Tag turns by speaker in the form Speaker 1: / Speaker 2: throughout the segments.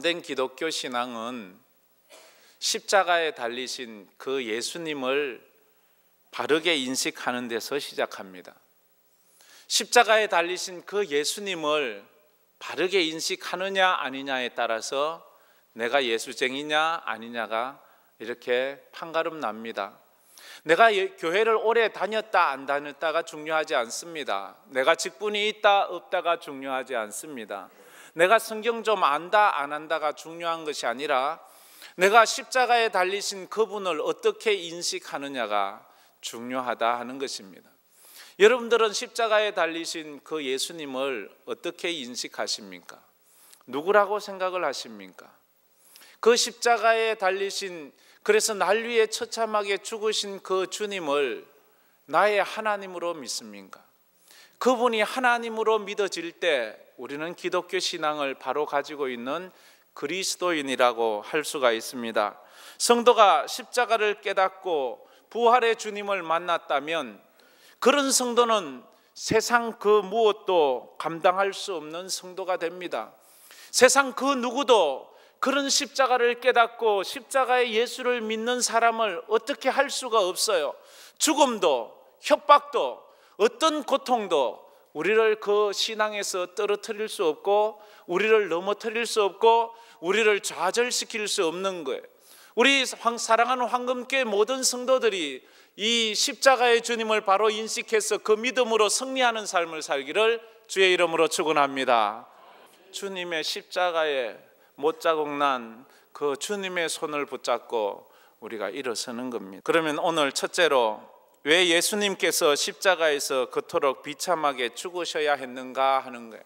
Speaker 1: 참된 기독교 신앙은 십자가에 달리신 그 예수님을 바르게 인식하는 데서 시작합니다. 십자가에 달리신 그 예수님을 바르게 인식하느냐 아니냐에 따라서 내가 예수쟁이냐 아니냐가 이렇게 판가름 납니다. 내가 예, 교회를 오래 다녔다 안 다녔다가 중요하지 않습니다. 내가 직분이 있다 없다가 중요하지 않습니다. 내가 성경 좀 안다 안한다가 중요한 것이 아니라 내가 십자가에 달리신 그분을 어떻게 인식하느냐가 중요하다 하는 것입니다. 여러분들은 십자가에 달리신 그 예수님을 어떻게 인식하십니까? 누구라고 생각을 하십니까? 그 십자가에 달리신 그래서 날 위해 처참하게 죽으신 그 주님을 나의 하나님으로 믿습니까? 그분이 하나님으로 믿어질 때 우리는 기독교 신앙을 바로 가지고 있는 그리스도인이라고 할 수가 있습니다. 성도가 십자가를 깨닫고 부활의 주님을 만났다면 그런 성도는 세상 그 무엇도 감당할 수 없는 성도가 됩니다. 세상 그 누구도 그런 십자가를 깨닫고 십자가의 예수를 믿는 사람을 어떻게 할 수가 없어요. 죽음도 협박도 어떤 고통도 우리를 그 신앙에서 떨어뜨릴 수 없고 우리를 넘어뜨릴 수 없고 우리를 좌절시킬 수 없는 거예요. 우리 사랑하는 황금교 모든 성도들이 이 십자가의 주님을 바로 인식해서 그 믿음으로 승리하는 삶을 살기를 주의 이름으로 축원합니다. 주님의 십자가에 못 자국 난 그 주님의 손을 붙잡고 우리가 일어서는 겁니다. 그러면 오늘 첫째로 왜 예수님께서 십자가에서 그토록 비참하게 죽으셔야 했는가 하는 거예요.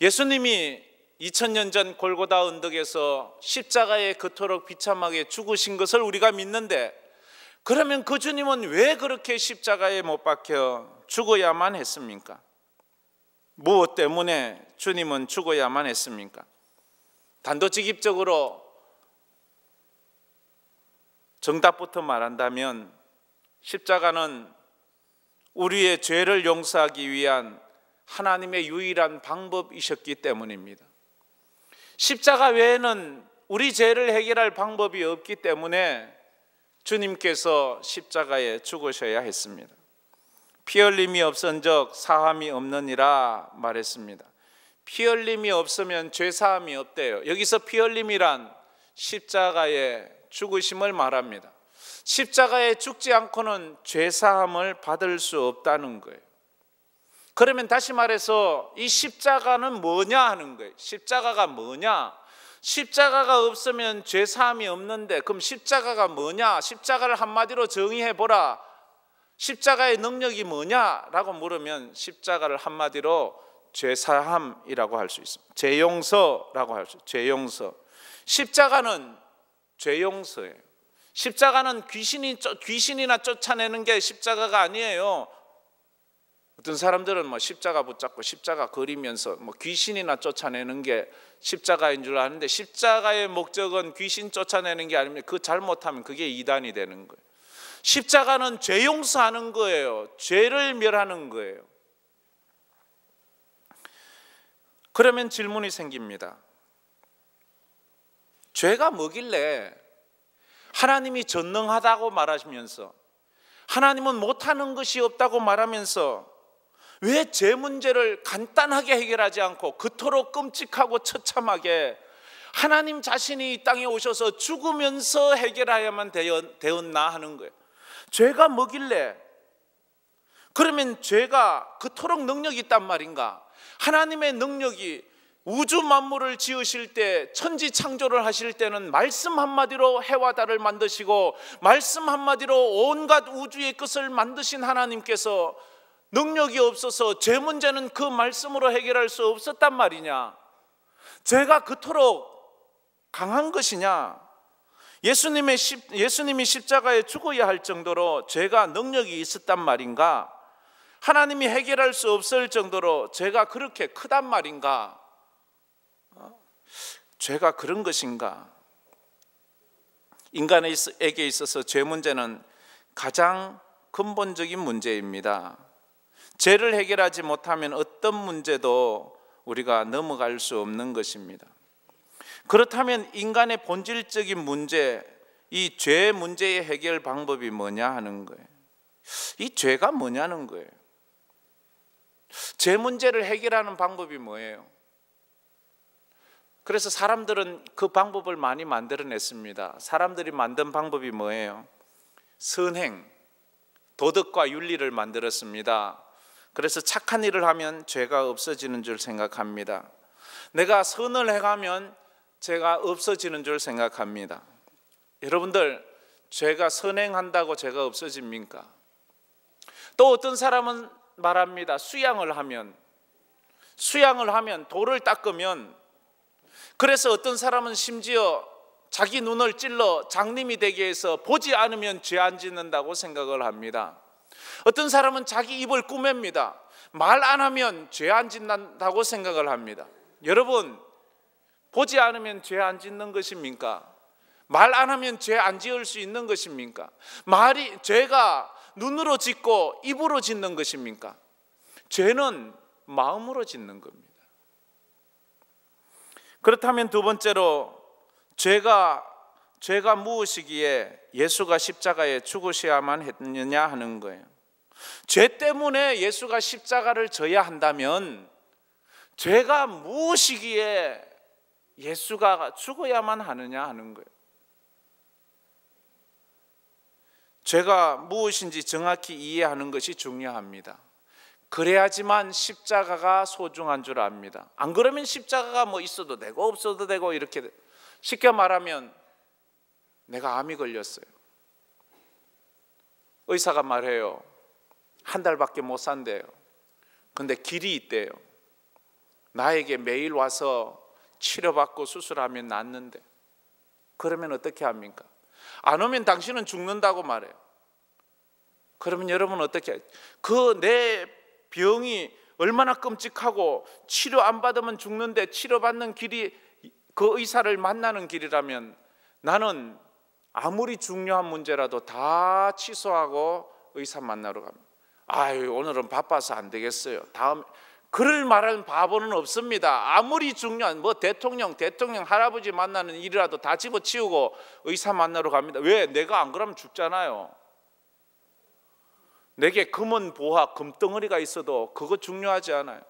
Speaker 1: 예수님이 2000년 전 골고다 언덕에서 십자가에 그토록 비참하게 죽으신 것을 우리가 믿는데 그러면 그 주님은 왜 그렇게 십자가에 못 박혀 죽어야만 했습니까? 무엇 때문에 주님은 죽어야만 했습니까? 단도직입적으로 정답부터 말한다면 십자가는 우리의 죄를 용서하기 위한 하나님의 유일한 방법이셨기 때문입니다. 십자가 외에는 우리 죄를 해결할 방법이 없기 때문에 주님께서 십자가에 죽으셔야 했습니다. 피 흘림이 없은적 사함이 없느니라 말했습니다. 피 흘림이 없으면 죄 사함이 없대요. 여기서 피 흘림이란 십자가의 죽으심을 말합니다. 십자가에 죽지 않고는 죄사함을 받을 수 없다는 거예요. 그러면 다시 말해서 이 십자가는 뭐냐 하는 거예요. 십자가가 뭐냐? 십자가가 없으면 죄사함이 없는데 그럼 십자가가 뭐냐? 십자가를 한마디로 정의해 보라. 십자가의 능력이 뭐냐라고 물으면 십자가를 한마디로 죄사함이라고 할 수 있습니다. 죄용서라고 할 수, 죄용서. 십자가는 죄용서예요. 십자가는 귀신이 귀신이나 쫓아내는 게 십자가가 아니에요. 어떤 사람들은 뭐 십자가 붙잡고 십자가 그리면서 뭐 귀신이나 쫓아내는 게 십자가인 줄 아는데 십자가의 목적은 귀신 쫓아내는 게 아닙니다. 그 잘못하면 그게 이단이 되는 거예요. 십자가는 죄 용서하는 거예요. 죄를 멸하는 거예요. 그러면 질문이 생깁니다. 죄가 뭐길래 하나님이 전능하다고 말하시면서 하나님은 못하는 것이 없다고 말하면서 왜 제 문제를 간단하게 해결하지 않고 그토록 끔찍하고 처참하게 하나님 자신이 이 땅에 오셔서 죽으면서 해결해야만 되었나 하는 거예요. 죄가 뭐길래? 그러면 죄가 그토록 능력이 있단 말인가? 하나님의 능력이 우주 만물을 지으실 때 천지 창조를 하실 때는 말씀 한마디로 해와 달을 만드시고 말씀 한마디로 온갖 우주의 끝을 만드신 하나님께서 능력이 없어서 제 문제는 그 말씀으로 해결할 수 없었단 말이냐? 제가 그토록 강한 것이냐? 예수님의 십, 예수님이 십자가에 죽어야 할 정도로 제가 능력이 있었단 말인가? 하나님이 해결할 수 없을 정도로 제가 그렇게 크단 말인가? 죄가 그런 것인가? 인간에게 있어서 죄 문제는 가장 근본적인 문제입니다. 죄를 해결하지 못하면 어떤 문제도 우리가 넘어갈 수 없는 것입니다. 그렇다면 인간의 본질적인 문제, 이 죄 문제의 해결 방법이 뭐냐 하는 거예요. 이 죄가 뭐냐는 거예요. 죄 문제를 해결하는 방법이 뭐예요? 그래서 사람들은 그 방법을 많이 만들어냈습니다. 사람들이 만든 방법이 뭐예요? 선행, 도덕과 윤리를 만들었습니다. 그래서 착한 일을 하면 죄가 없어지는 줄 생각합니다. 내가 선을 해가면 죄가 없어지는 줄 생각합니다. 여러분들, 죄가 선행한다고 죄가 없어집니까? 또 어떤 사람은 말합니다. 수양을 하면, 수양을 하면, 돌을 닦으면 그래서 어떤 사람은 심지어 자기 눈을 찔러 장님이 되게 해서 보지 않으면 죄 안 짓는다고 생각을 합니다. 어떤 사람은 자기 입을 꾸맵니다. 말 안 하면 죄 안 짓는다고 생각을 합니다. 여러분, 보지 않으면 죄 안 짓는 것입니까? 말 안 하면 죄 안 지을 수 있는 것입니까? 말이, 죄가 눈으로 짓고 입으로 짓는 것입니까? 죄는 마음으로 짓는 겁니다. 그렇다면 두 번째로 죄가 죄가 무엇이기에 예수가 십자가에 죽으셔야만 했느냐 하는 거예요. 죄 때문에 예수가 십자가를 져야 한다면 죄가 무엇이기에 예수가 죽어야만 하느냐 하는 거예요. 죄가 무엇인지 정확히 이해하는 것이 중요합니다. 그래야지만 십자가가 소중한 줄 압니다. 안 그러면 십자가가 뭐 있어도 되고 없어도 되고 이렇게 쉽게 말하면 내가 암이 걸렸어요. 의사가 말해요. 한 달밖에 못 산대요. 근데 길이 있대요. 나에게 매일 와서 치료받고 수술하면 낫는데 그러면 어떻게 합니까? 안 오면 당신은 죽는다고 말해요. 그러면 여러분 어떻게 그내 병이 얼마나 끔찍하고 치료 안 받으면 죽는데 치료받는 길이 그 의사를 만나는 길이라면 나는 아무리 중요한 문제라도 다 취소하고 의사 만나러 갑니다. 아유, 오늘은 바빠서 안 되겠어요. 다음 그럴 말하는 바보는 없습니다. 아무리 중요한 뭐 대통령, 대통령 할아버지 만나는 일이라도 다 집어치우고 의사 만나러 갑니다. 왜? 내가 안 그러면 죽잖아요. 내게 금은 보화, 금덩어리가 있어도 그거 중요하지 않아요.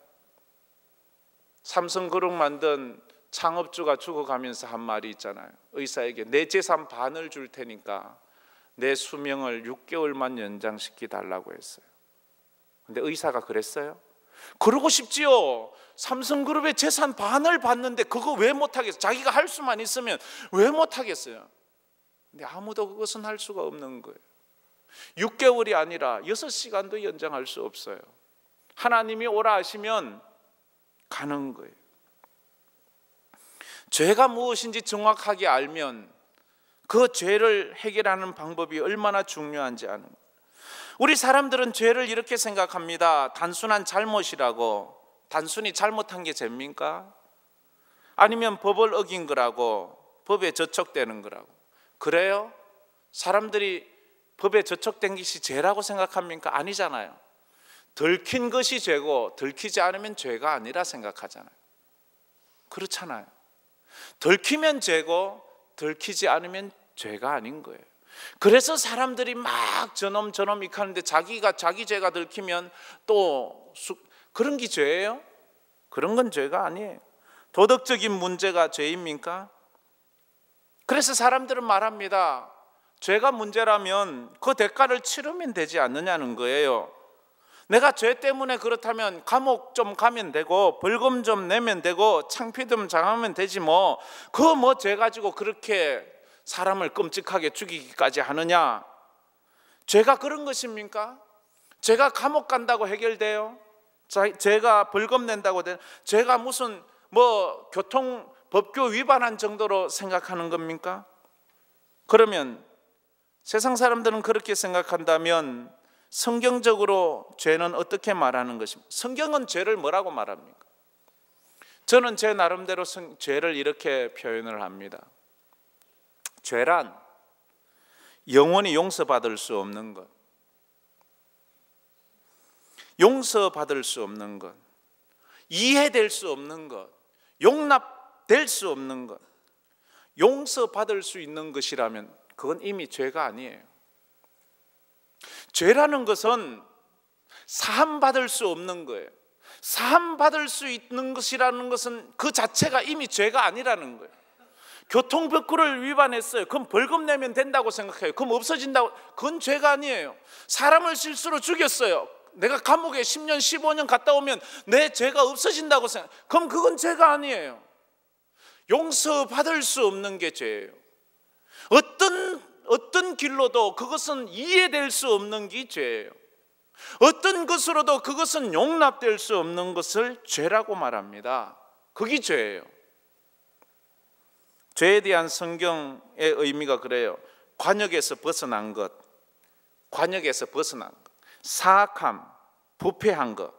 Speaker 1: 삼성그룹 만든 창업주가 죽어가면서 한 말이 있잖아요. 의사에게 내 재산 반을 줄 테니까 내 수명을 6개월만 연장시키 달라고 했어요. 근데 의사가 그랬어요? 그러고 싶지요. 삼성그룹의 재산 반을 받는데 그거 왜못하겠어 자기가 할 수만 있으면 왜 못하겠어요? 근데 아무도 그것은 할 수가 없는 거예요. 6개월이 아니라 6시간도 연장할 수 없어요. 하나님이 오라 하시면 가는 거예요. 죄가 무엇인지 정확하게 알면 그 죄를 해결하는 방법이 얼마나 중요한지 아는 우리 사람들은 죄를 이렇게 생각합니다. 단순한 잘못이라고 단순히 잘못한 게 죄입니까? 아니면 법을 어긴 거라고 법에 저촉되는 거라고 그래요? 사람들이 법에 저촉된 것이 죄라고 생각합니까? 아니잖아요. 들킨 것이 죄고 들키지 않으면 죄가 아니라 생각하잖아요. 그렇잖아요. 들키면 죄고 들키지 않으면 죄가 아닌 거예요. 그래서 사람들이 막 저놈 저놈 이카는데 자기가 자기 죄가 들키면 또 수, 그런 게 죄예요? 그런 건 죄가 아니에요. 도덕적인 문제가 죄입니까? 그래서 사람들은 말합니다. 죄가 문제라면 그 대가를 치르면 되지 않느냐는 거예요. 내가 죄 때문에 그렇다면 감옥 좀 가면 되고 벌금 좀 내면 되고 창피 좀 당하면 되지 뭐그 뭐 죄 가지고 그렇게 사람을 끔찍하게 죽이기까지 하느냐 죄가 그런 것입니까? 죄가 감옥 간다고 해결돼요? 죄가 벌금 낸다고 돼? 죄가 무슨 뭐 교통 법규 위반한 정도로 생각하는 겁니까? 그러면 세상 사람들은 그렇게 생각한다면 성경적으로 죄는 어떻게 말하는 것입니까? 성경은 죄를 뭐라고 말합니까? 저는 제 나름대로 죄를 이렇게 표현을 합니다. 죄란 영원히 용서받을 수 없는 것. 용서받을 수 없는 것. 이해될 수 없는 것. 용납될 수 없는 것. 용서받을 수 있는 것이라면 그건 이미 죄가 아니에요. 죄라는 것은 사함받을 수 없는 거예요. 사함받을 수 있는 것이라는 것은 그 자체가 이미 죄가 아니라는 거예요. 교통법규를 위반했어요. 그럼 벌금 내면 된다고 생각해요. 그럼 없어진다고. 그건 죄가 아니에요. 사람을 실수로 죽였어요. 내가 감옥에 10년, 15년 갔다 오면 내 죄가 없어진다고 생각. 그럼 그건 죄가 아니에요. 용서받을 수 없는 게 죄예요. 어떤 어떤 길로도 그것은 이해될 수 없는 게 죄예요. 어떤 것으로도 그것은 용납될 수 없는 것을 죄라고 말합니다. 그게 죄예요. 죄에 대한 성경의 의미가 그래요. 관역에서 벗어난 것, 관역에서 벗어난 것, 사악함, 부패한 것,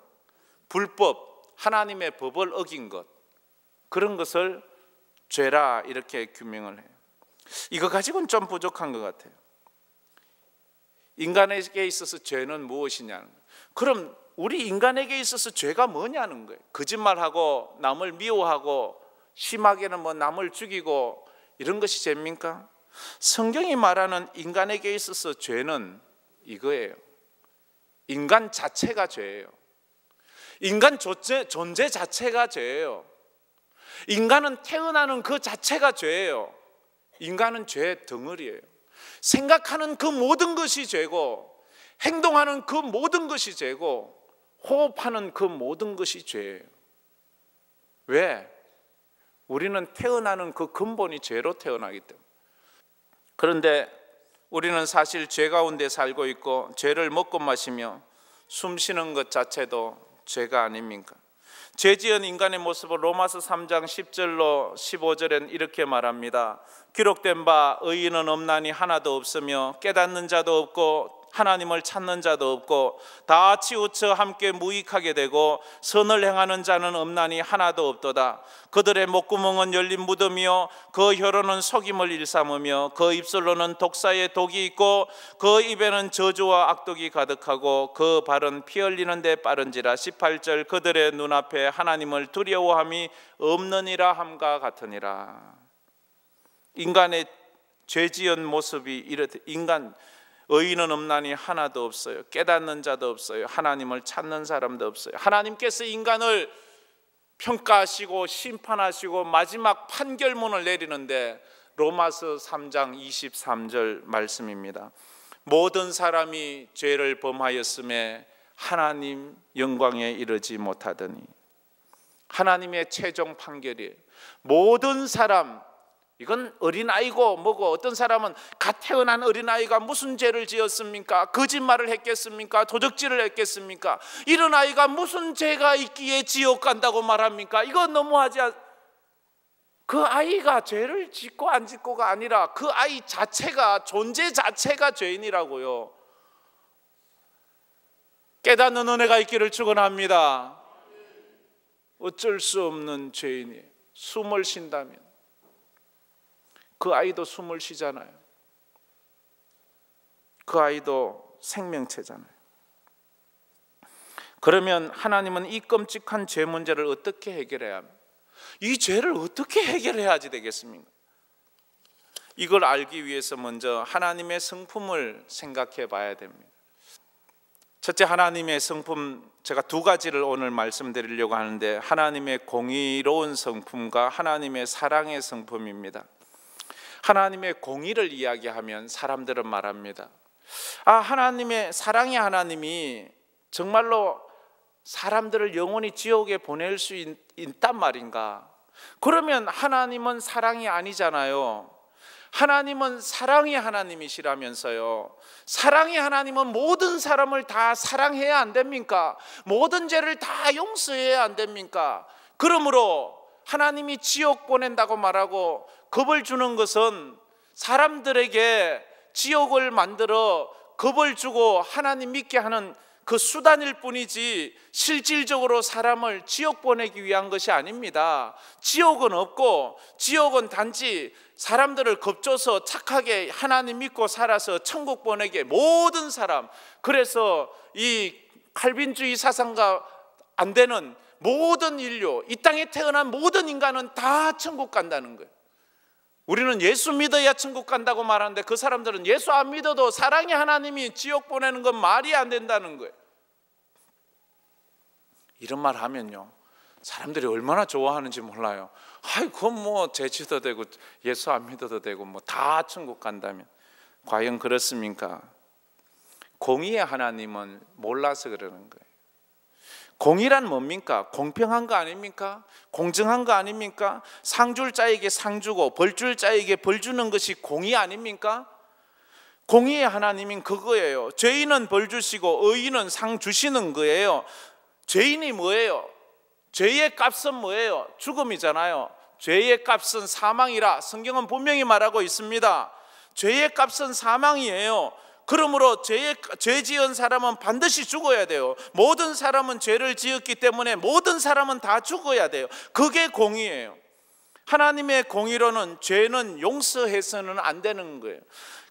Speaker 1: 불법, 하나님의 법을 어긴 것, 그런 것을 죄라 이렇게 규명을 해요. 이거 가지고는 좀 부족한 것 같아요. 인간에게 있어서 죄는 무엇이냐는 그럼 우리 인간에게 있어서 죄가 뭐냐는 거예요. 거짓말하고 남을 미워하고 심하게는 뭐 남을 죽이고 이런 것이 죄입니까? 성경이 말하는 인간에게 있어서 죄는 이거예요. 인간 자체가 죄예요. 인간 존재, 존재 자체가 죄예요. 인간은 태어나는 그 자체가 죄예요. 인간은 죄의 덩어리예요. 생각하는 그 모든 것이 죄고 행동하는 그 모든 것이 죄고 호흡하는 그 모든 것이 죄예요. 왜? 우리는 태어나는 그 근본이 죄로 태어나기 때문에. 그런데 우리는 사실 죄 가운데 살고 있고 죄를 먹고 마시며 숨 쉬는 것 자체도 죄가 아닙니까? 죄지은 인간의 모습을 로마서 3장 10절로 15절엔 이렇게 말합니다. 기록된 바 의인은 없나니 하나도 없으며 깨닫는 자도 없고 하나님을 찾는 자도 없고 다 치우쳐 함께 무익하게 되고 선을 행하는 자는 없나니 하나도 없도다 그들의 목구멍은 열린 무덤이요 그 혀로는 속임을 일삼으며 그 입술로는 독사의 독이 있고 그 입에는 저주와 악독이 가득하고 그 발은 피 흘리는 데 빠른지라 18절 그들의 눈앞에 하나님을 두려워함이 없느니라 함과 같으니라 인간의 죄지은 모습이 이렇듯 인간 의인은 없나니 하나도 없어요. 깨닫는 자도 없어요. 하나님을 찾는 사람도 없어요. 하나님께서 인간을 평가하시고 심판하시고 마지막 판결문을 내리는데 로마서 3장 23절 말씀입니다. 모든 사람이 죄를 범하였음에 하나님 영광에 이르지 못하더니 하나님의 최종 판결이 모든 사람 이건 어린아이고 뭐고 어떤 사람은 갓 태어난 어린아이가 무슨 죄를 지었습니까? 거짓말을 했겠습니까? 도적질을 했겠습니까? 이런 아이가 무슨 죄가 있기에 지옥 간다고 말합니까? 이건 너무하지 않... 그 아이가 죄를 짓고 안 짓고가 아니라 그 아이 자체가 존재 자체가 죄인이라고요. 깨닫는 은혜가 있기를 축원합니다. 어쩔 수 없는 죄인이 숨을 쉰다면 그 아이도 숨을 쉬잖아요. 그 아이도 생명체잖아요. 그러면 하나님은 이 끔찍한 죄 문제를 어떻게 해결해야 합니까? 이 죄를 어떻게 해결해야지 되겠습니까? 이걸 알기 위해서 먼저 하나님의 성품을 생각해 봐야 됩니다. 첫째 하나님의 성품 제가 두 가지를 오늘 말씀드리려고 하는데 하나님의 공의로운 성품과 하나님의 사랑의 성품입니다. 하나님의 공의를 이야기하면 사람들은 말합니다. 아, 하나님의 사랑의 하나님이 정말로 사람들을 영원히 지옥에 보낼 수 있, 있단 말인가? 그러면 하나님은 사랑이 아니잖아요. 하나님은 사랑의 하나님이시라면서요. 사랑의 하나님은 모든 사람을 다 사랑해야 안 됩니까? 모든 죄를 다 용서해야 안 됩니까? 그러므로 하나님이 지옥 보낸다고 말하고 겁을 주는 것은 사람들에게 지옥을 만들어 겁을 주고 하나님 믿게 하는 그 수단일 뿐이지 실질적으로 사람을 지옥 보내기 위한 것이 아닙니다. 지옥은 없고 지옥은 단지 사람들을 겁줘서 착하게 하나님 믿고 살아서 천국 보내게 모든 사람 그래서 이 칼빈주의 사상과 안 되는 모든 인류 이 땅에 태어난 모든 인간은 다 천국 간다는 거예요. 우리는 예수 믿어야 천국 간다고 말하는데 그 사람들은 예수 안 믿어도 사랑의 하나님이 지옥 보내는 건 말이 안 된다는 거예요. 이런 말 하면요. 사람들이 얼마나 좋아하는지 몰라요. 아이, 그건 뭐 제치도 되고 예수 안 믿어도 되고 뭐 다 천국 간다면 과연 그렇습니까? 공의의 하나님은 몰라서 그러는 거예요. 공이란 뭡니까? 공평한 거 아닙니까? 공정한 거 아닙니까? 상줄 자에게 상 주고 벌줄 자에게 벌 주는 것이 공이 아닙니까? 공의의 하나님인 그거예요. 죄인은 벌 주시고 의인은 상 주시는 거예요. 죄인이 뭐예요? 죄의 값은 뭐예요? 죽음이잖아요. 죄의 값은 사망이라 성경은 분명히 말하고 있습니다. 죄의 값은 사망이에요. 그러므로 죄, 죄 지은 사람은 반드시 죽어야 돼요. 모든 사람은 죄를 지었기 때문에 모든 사람은 다 죽어야 돼요. 그게 공의예요. 하나님의 공의로는 죄는 용서해서는 안 되는 거예요.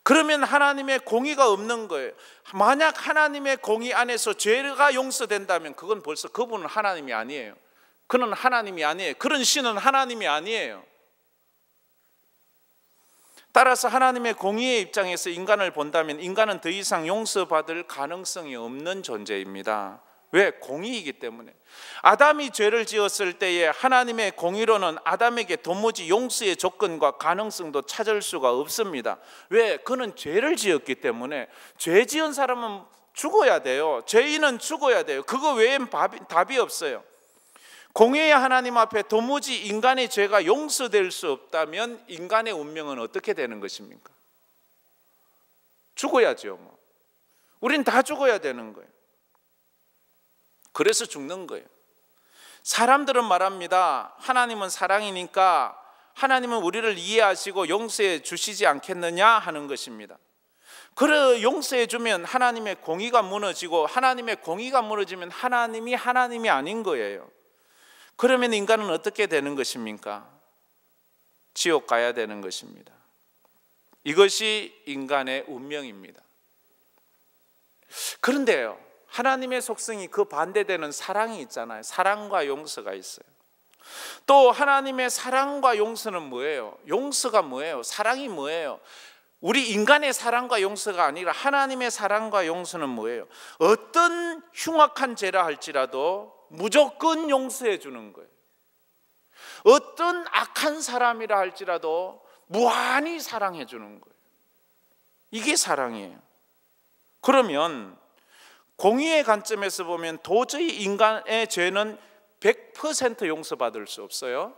Speaker 1: 그러면 하나님의 공의가 없는 거예요. 만약 하나님의 공의 안에서 죄가 용서된다면 그건 벌써 그분은 하나님이 아니에요. 그는 하나님이 아니에요. 그런 신은 하나님이 아니에요. 따라서 하나님의 공의의 입장에서 인간을 본다면 인간은 더 이상 용서받을 가능성이 없는 존재입니다. 왜? 공의이기 때문에. 아담이 죄를 지었을 때에 하나님의 공의로는 아담에게 도무지 용서의 조건과 가능성도 찾을 수가 없습니다. 왜? 그는 죄를 지었기 때문에 죄 지은 사람은 죽어야 돼요. 죄인은 죽어야 돼요. 그거 외엔 답이 없어요. 공의의 하나님 앞에 도무지 인간의 죄가 용서될 수 없다면 인간의 운명은 어떻게 되는 것입니까? 죽어야죠. 뭐. 우린 다 죽어야 되는 거예요. 그래서 죽는 거예요. 사람들은 말합니다. 하나님은 사랑이니까 하나님은 우리를 이해하시고 용서해 주시지 않겠느냐 하는 것입니다. 그래 용서해 주면 하나님의 공의가 무너지고 하나님의 공의가 무너지면 하나님이 하나님이 아닌 거예요. 그러면 인간은 어떻게 되는 것입니까? 지옥 가야 되는 것입니다. 이것이 인간의 운명입니다. 그런데요, 하나님의 속성이 그 반대되는 사랑이 있잖아요. 사랑과 용서가 있어요. 또 하나님의 사랑과 용서는 뭐예요? 용서가 뭐예요? 사랑이 뭐예요? 우리 인간의 사랑과 용서가 아니라 하나님의 사랑과 용서는 뭐예요? 어떤 흉악한 죄라 할지라도 무조건 용서해 주는 거예요. 어떤 악한 사람이라 할지라도 무한히 사랑해 주는 거예요. 이게 사랑이에요. 그러면 공의의 관점에서 보면 도저히 인간의 죄는 100% 용서받을 수 없어요.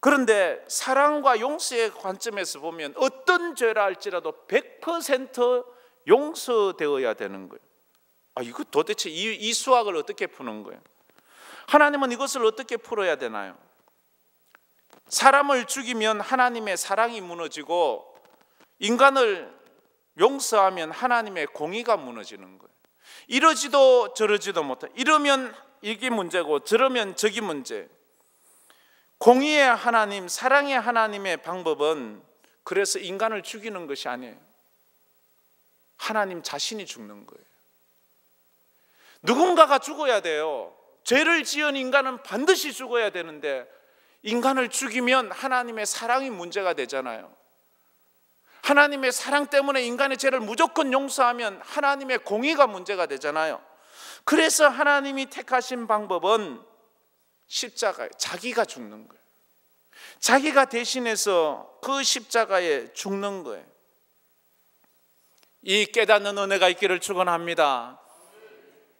Speaker 1: 그런데 사랑과 용서의 관점에서 보면 어떤 죄라 할지라도 100% 용서되어야 되는 거예요. 아, 이거 도대체 이, 이 수학을 어떻게 푸는 거예요? 하나님은 이것을 어떻게 풀어야 되나요? 사람을 죽이면 하나님의 사랑이 무너지고 인간을 용서하면 하나님의 공의가 무너지는 거예요. 이러지도 저러지도 못해. 이러면 이게 문제고 저러면 저기 문제. 공의의 하나님, 사랑의 하나님의 방법은 그래서 인간을 죽이는 것이 아니에요. 하나님 자신이 죽는 거예요. 누군가가 죽어야 돼요. 죄를 지은 인간은 반드시 죽어야 되는데 인간을 죽이면 하나님의 사랑이 문제가 되잖아요. 하나님의 사랑 때문에 인간의 죄를 무조건 용서하면 하나님의 공의가 문제가 되잖아요. 그래서 하나님이 택하신 방법은 십자가 자기가 죽는 거예요. 자기가 대신해서 그 십자가에 죽는 거예요. 이 깨닫는 은혜가 있기를 축원합니다.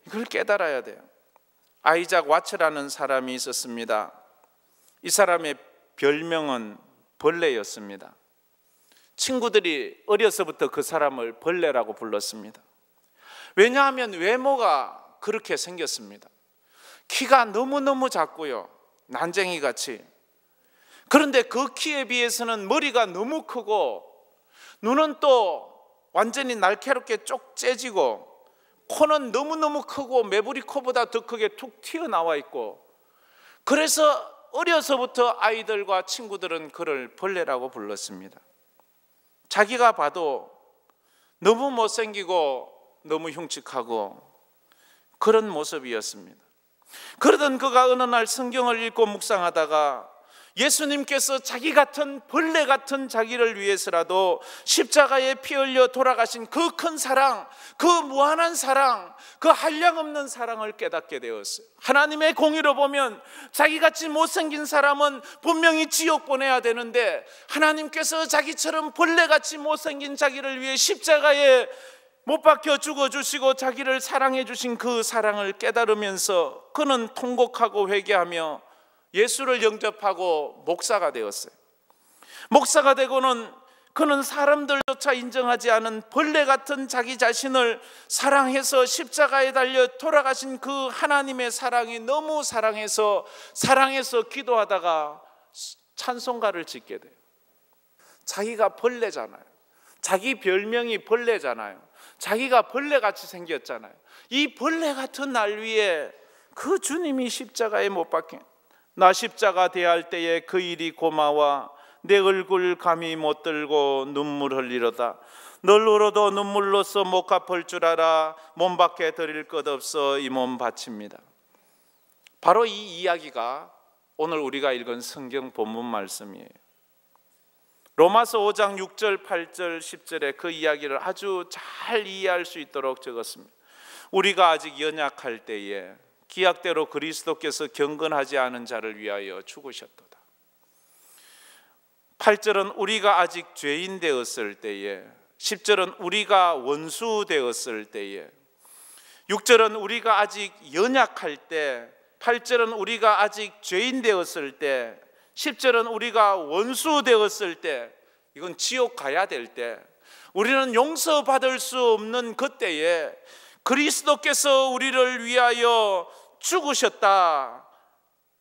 Speaker 1: 이걸 깨달아야 돼요. 아이작 와츠라는 사람이 있었습니다. 이 사람의 별명은 벌레였습니다. 친구들이 어려서부터 그 사람을 벌레라고 불렀습니다. 왜냐하면 외모가 그렇게 생겼습니다. 키가 너무너무 작고요. 난쟁이 같이. 그런데 그 키에 비해서는 머리가 너무 크고 눈은 또 완전히 날카롭게 쪽 째지고 코는 너무너무 크고 메부리 코보다 더 크게 툭 튀어나와 있고 그래서 어려서부터 아이들과 친구들은 그를 벌레라고 불렀습니다. 자기가 봐도 너무 못생기고 너무 흉측하고 그런 모습이었습니다. 그러던 그가 어느 날 성경을 읽고 묵상하다가 예수님께서 자기 같은 벌레 같은 자기를 위해서라도 십자가에 피 흘려 돌아가신 그 큰 사랑, 그 무한한 사랑, 그 한량 없는 사랑을 깨닫게 되었어요. 하나님의 공의로 보면 자기같이 못생긴 사람은 분명히 지옥 보내야 되는데 하나님께서 자기처럼 벌레같이 못생긴 자기를 위해 십자가에 못 박혀 죽어주시고 자기를 사랑해 주신 그 사랑을 깨달으면서 그는 통곡하고 회개하며 예수를 영접하고 목사가 되었어요. 목사가 되고는 그는 사람들조차 인정하지 않은 벌레 같은 자기 자신을 사랑해서 십자가에 달려 돌아가신 그 하나님의 사랑이 너무 사랑해서 사랑해서 기도하다가 찬송가를 짓게 돼요. 자기가 벌레잖아요. 자기 별명이 벌레잖아요. 자기가 벌레같이 생겼잖아요. 이 벌레 같은 날 위에 그 주님이 십자가에 못 박힌 나 십자가 대할 때에 그 일이 고마워 내 얼굴 감히 못 들고 눈물 흘리로다 널 울어도 눈물로서못 갚을 줄 알아 몸 밖에 드릴 것 없어 이 몸 바칩니다 바로 이 이야기가 오늘 우리가 읽은 성경 본문 말씀이에요 로마서 5장 6절 8절 10절에 그 이야기를 아주 잘 이해할 수 있도록 적었습니다 우리가 아직 연약할 때에 기약대로 그리스도께서 경건하지 않은 자를 위하여 죽으셨도다. 8절은 우리가 아직 죄인 되었을 때에 10절은 우리가 원수 되었을 때에 6절은 우리가 아직 연약할 때 8절은 우리가 아직 죄인 되었을 때 10절은 우리가 원수 되었을 때 이건 지옥 가야 될때 우리는 용서받을 수 없는 그때에 그리스도께서 우리를 위하여 죽으셨다.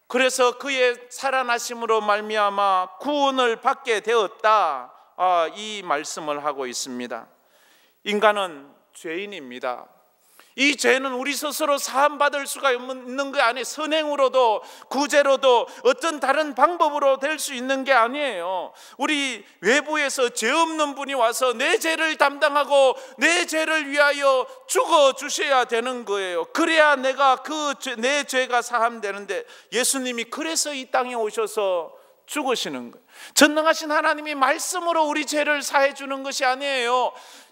Speaker 1: 그래서 그의 살아나심으로 말미암아 구원을 받게 되었다. 아, 이 말씀을 하고 있습니다. 인간은 죄인입니다. 이 죄는 우리 스스로 사함받을 수가 있는 게 아니에요. 선행으로도, 구제로도, 어떤 다른 방법으로 될 수 있는 게 아니에요. 우리 외부에서 죄 없는 분이 와서 내 죄를 담당하고 내 죄를 위하여 죽어 주셔야 되는 거예요. 그래야 내가 그 내 죄가 사함되는데 예수님이 그래서 이 땅에 오셔서 죽으시는 거예요. 전능하신 하나님이 말씀으로 우리 죄를 사해 주는 것이 아니에요.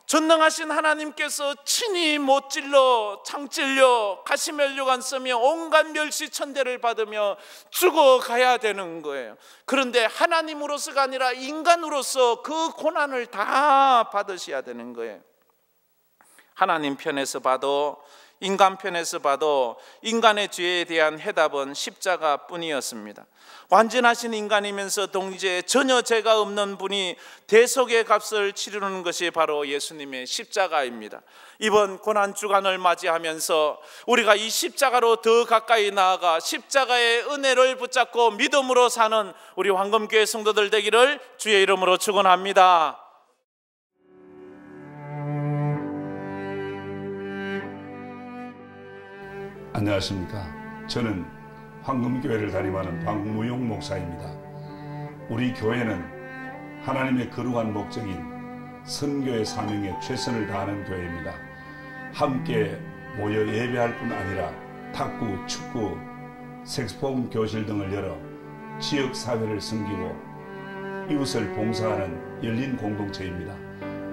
Speaker 1: 전능하신 하나님께서 친히 못 찔러 창찔려 가시멸류관 쓰며 온갖 멸시천대를 받으며 죽어가야 되는 거예요 그런데 하나님으로서가 아니라 인간으로서 그 고난을 다 받으셔야 되는 거예요 하나님 편에서 봐도 인간편에서 봐도 인간의 죄에 대한 해답은 십자가뿐이었습니다. 완전하신 인간이면서 동시에 전혀 죄가 없는 분이 대속의 값을 치르는 것이 바로 예수님의 십자가입니다. 이번 고난 주간을 맞이하면서 우리가 이 십자가로 더 가까이 나아가 십자가의 은혜를 붙잡고 믿음으로 사는 우리 황금교회 성도들 되기를 주의 이름으로 축원합니다. 안녕하십니까. 저는 황금교회를 다니는 박무용 목사입니다. 우리 교회는 하나님의 거룩한 목적인 선교의 사명에 최선을 다하는 교회입니다. 함께 모여 예배할 뿐 아니라 탁구, 축구, 색소폰 교실 등을 열어 지역 사회를 숨기고 이웃을 봉사하는 열린 공동체입니다.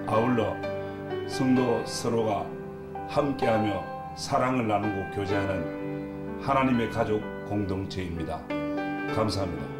Speaker 1: 아울러 성도 서로가 함께하며 사랑을 나누고 교제하는 하나님의 가족 공동체입니다. 감사합니다.